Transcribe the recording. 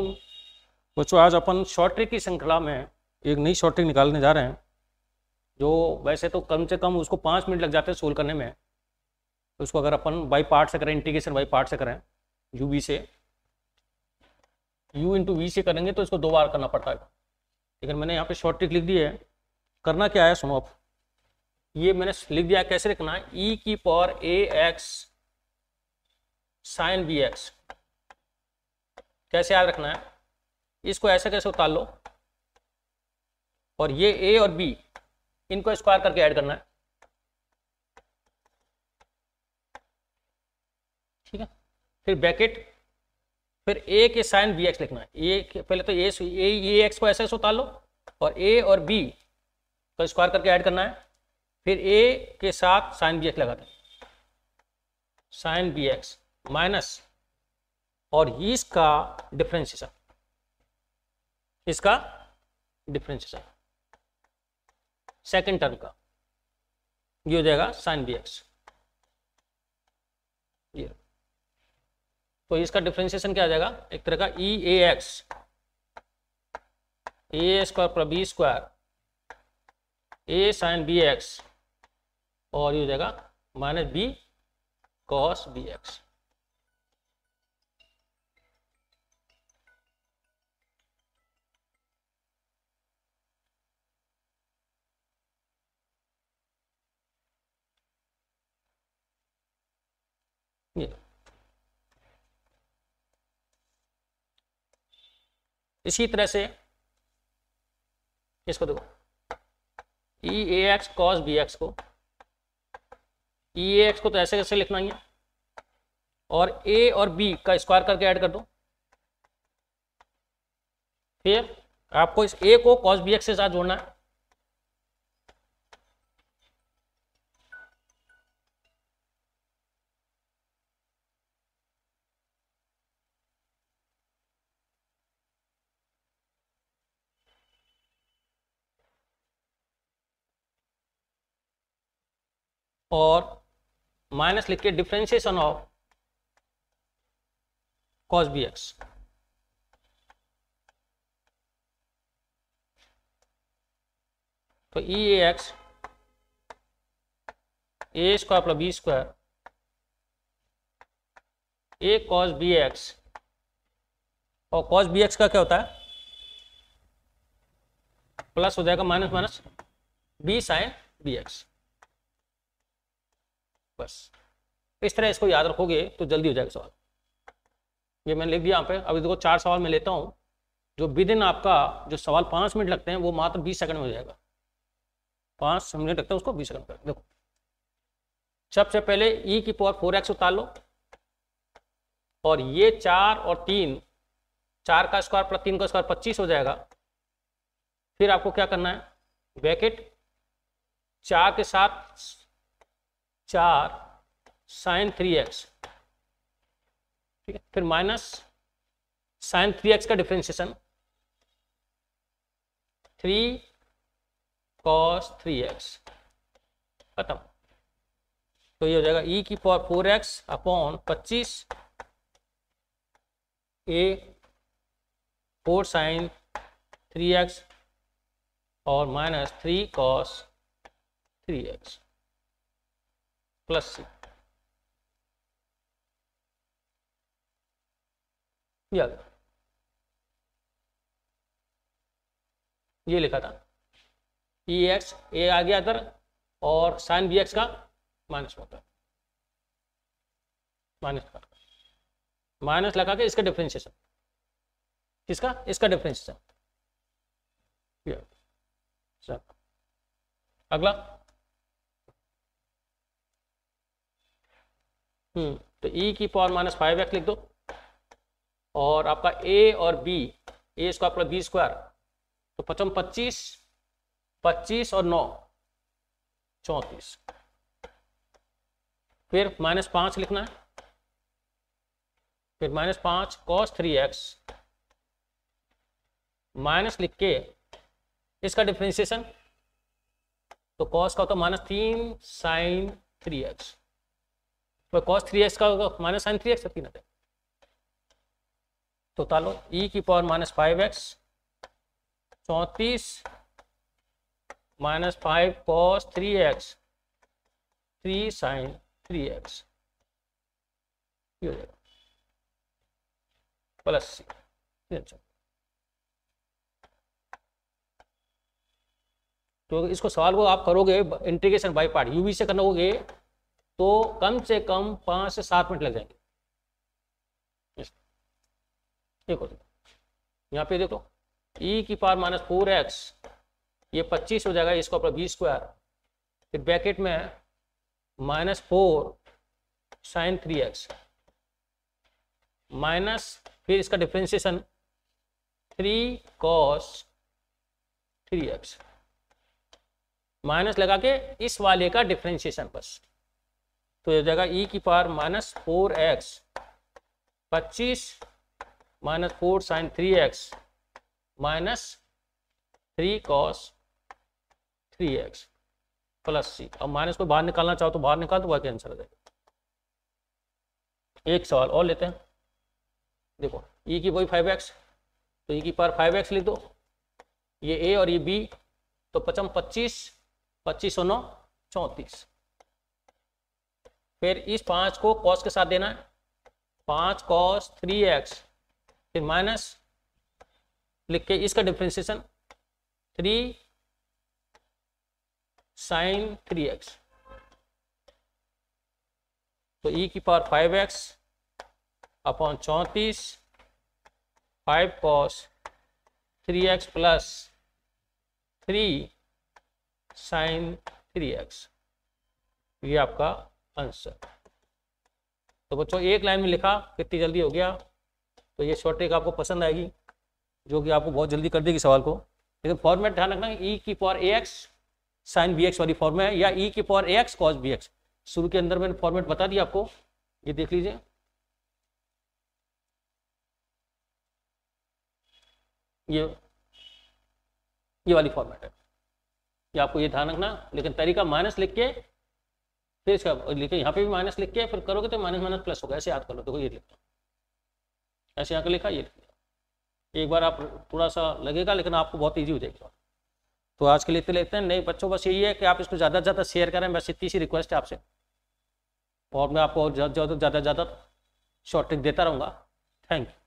बच्चों आज अपन short trick की श्रृंखला में एक नई शॉर्ट ट्रिक निकालने जा रहे हैं जो वैसे तो कम से कम उसको पाँच मिनट लग जाते हैं सोल्व करने में तो उसको अगर अपन बाई पार्ट से करें इंटीग्रेशन बाई पार्ट से करें यू बी से यू इंटू वी से करेंगे तो इसको दो बार करना पड़ता है लेकिन मैंने यहाँ पे शॉर्ट ट्रिक लिख दी है करना क्या है सुनो आप ये मैंने लिख दिया कैसे लिखना है ई e की power a x sine b x कैसे याद रखना है इसको ऐसे कैसे उतार लो और ये ए और बी इनको स्क्वायर करके ऐड करना है ठीक है फिर ब्रैकेट फिर ए के साइन बी एक्स लिखना है ए के पहले तो ए ए ए एक्स को ऐसे ऐसे उतार लो और ए और बी को स्क्वायर करके ऐड करना है फिर ए के साथ साइन बी एक्स लगा दें साइन बी एक्स माइनस और इसका डिफ्रेंशिएशन इसका डिफ्रेंशिएशन सेकेंड टर्म का ये हो जाएगा साइन बी एक्स तो इसका डिफ्रेंशिएशन क्या आ जाएगा एक तरह का e a x a square पर b square a sine b x और ये हो जाएगा minus b cos b x इसी तरह से इसको देखो e a x cos b x को ई ए एक्स को तो ऐसे कैसे लिखना ही है और ए और बी का स्क्वायर करके ऐड कर दो फिर आपको इस ए को कॉस बी एक्स के साथ जोड़ना है और माइनस लिख के differentiation of cos b x तो e a x a square plus b square a cos b x और कॉस बी एक्स का क्या होता है प्लस हो जाएगा minus minus b sine b x बस इस तरह इसको याद रखोगे तो जल्दी हो जाएगा सवाल ये मैंने लिख दिया यहाँ पे अभी देखो चार सवाल मैं लेता हूँ जो विद इन आपका जो सवाल पाँच मिनट लगते हैं वो मात्र बीस सेकंड में हो जाएगा पाँच मिनट लगता है उसको बीस सेकंड में देखो सबसे पहले ई e की पावर फोर एक्स उतार लो और ये चार और तीन चार का स्क्वायर प्लस तीन का स्क्वायर पच्चीस हो जाएगा फिर आपको क्या करना है ब्रैकेट चार के साथ चार साइन थ्री एक्स ठीक है फिर माइनस साइन थ्री एक्स का differentiation three cos three x खत्म तो ये हो जाएगा e की पावर फोर एक्स अपॉन पच्चीस a four sine three x और minus three cos three x plus c याद ये लिखा था ई एक्स ए आ गया इधर और साइन बी एक्स का माइनस होता माइनस का माइनस लगा के इसका डिफरेंशिएशन किसका इसका डिफ्रेंशिएशन अगला हम्म, तो e की पावर माइनस फाइव एक्स लिख दो और आपका a और b a square plus b square तो पचम पच्चीस पच्चीस और नौ चौंतीस फिर माइनस पाँच लिखना है फिर माइनस पाँच कॉस थ्री एक्स माइनस लिख के इसका डिफ्रेंसिएशन तो कॉस का होता है माइनस तीन sine three x cos three x का होगा माइनस साइन थ्री एक्स तीन हटे तो तालो ई e की पावर माइनस फाइव एक्स चौंतीस minus five cos three x three sine three x plus c तो इसको सवाल को आप करोगे इंटीग्रेशन बाई पार्ट यूवी से करोगे तो कम से कम पांच से सात मिनट लग जाएंगे देखो यहाँ पे देखो e की पावर माइनस फोर एक्स ये पच्चीस हो जाएगा इसको अपना बीस स्क्वायर फिर ब्रैकेट में minus four sine three x minus फिर इसका differentiation three cos three x minus लगा के इस वाले का डिफ्रेंसिएशन बस तो हो जाएगा ई e की पावर माइनस फोर एक्स पच्चीस minus four sine three x minus three cos three x plus c अब माइनस को बाहर निकालना चाहो तो बाहर निकाल दो बाकी आंसर आ जाएगा एक सवाल और लेते हैं देखो ई e की वही फाइव एक्स तो ई e की पावर फाइव एक्स लिख दो ये ए और ये बी तो पचम पच्चीस पच्चीस सौ नौ चौंतीस फिर इस पांच को कॉस के साथ देना है कॉस थ्री एक्स फिर माइनस लिख के इसका differentiation three sine three x तो ई e की पावर फाइव एक्स अपॉन चौंतीस five cos three x plus three sine three x ये आपका आंसर तो बच्चों एक लाइन में लिखा कितनी जल्दी हो गया तो ये शॉर्ट ट्रिक आपको पसंद आएगी जो कि आपको बहुत जल्दी कर देगी सवाल को लेकिन फॉर्मेट ध्यान रखना ई e की power a x sine b x वाली फॉर्मेट है या ई e की power a x cos b x शुरू के अंदर मैंने फॉर्मेट बता दिया आपको ये देख लीजिए ये ये वाली फॉर्मेट है ये आपको ये ध्यान रखना लेकिन तरीका माइनस लिख के फिर इसका लिखे यहाँ पे भी माइनस लिख के फिर करोगे तो माइनस माइनस प्लस होगा ऐसे याद कर लो देखो ये लो ऐसे यहाँ लिखा ये लिख दिया एक बार आप थोड़ा सा लगेगा लेकिन आपको बहुत ईजी हो जाएगी तो आज के लिए इतने लेते हैं नहीं बच्चों बस यही है कि आप इसको ज़्यादा से ज़्यादा शेयर करें बस इतनी सी रिक्वेस्ट है आपसे और मैं आपको ज़्यादा से ज़्यादा शॉर्ट ट्रिक देता रहूँगा थैंक यू